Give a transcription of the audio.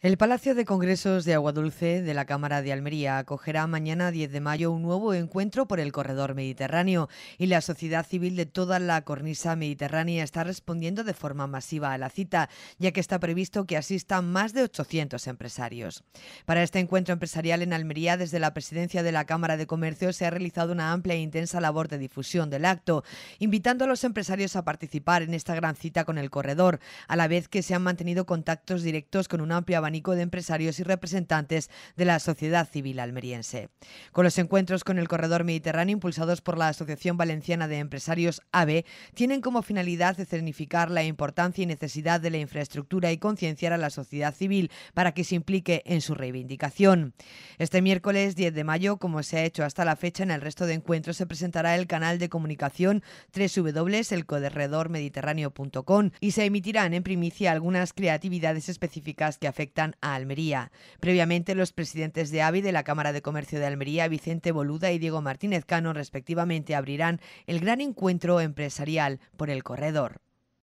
El Palacio de Congresos de Agua Dulce de la Cámara de Almería acogerá mañana 10 de mayo un nuevo encuentro por el corredor mediterráneo y la sociedad civil de toda la cornisa mediterránea está respondiendo de forma masiva a la cita, ya que está previsto que asistan más de 800 empresarios. Para este encuentro empresarial en Almería, desde la presidencia de la Cámara de Comercio se ha realizado una amplia e intensa labor de difusión del acto, invitando a los empresarios a participar en esta gran cita con el corredor, a la vez que se han mantenido contactos directos con una amplia de empresarios y representantes de la sociedad civil almeriense. Con los encuentros con el corredor mediterráneo impulsados por la Asociación Valenciana de Empresarios AVE, tienen como finalidad de la importancia y necesidad de la infraestructura y concienciar a la sociedad civil para que se implique en su reivindicación. Este miércoles 10 de mayo, como se ha hecho hasta la fecha en el resto de encuentros, se presentará el canal de comunicación www.elcorredormediterráneo.com y se emitirán en primicia algunas creatividades específicas que afectan a Almería. Previamente, los presidentes de AVI de la Cámara de Comercio de Almería, Vicente Boluda y Diego Martínez Cano, respectivamente, abrirán el gran encuentro empresarial por el corredor.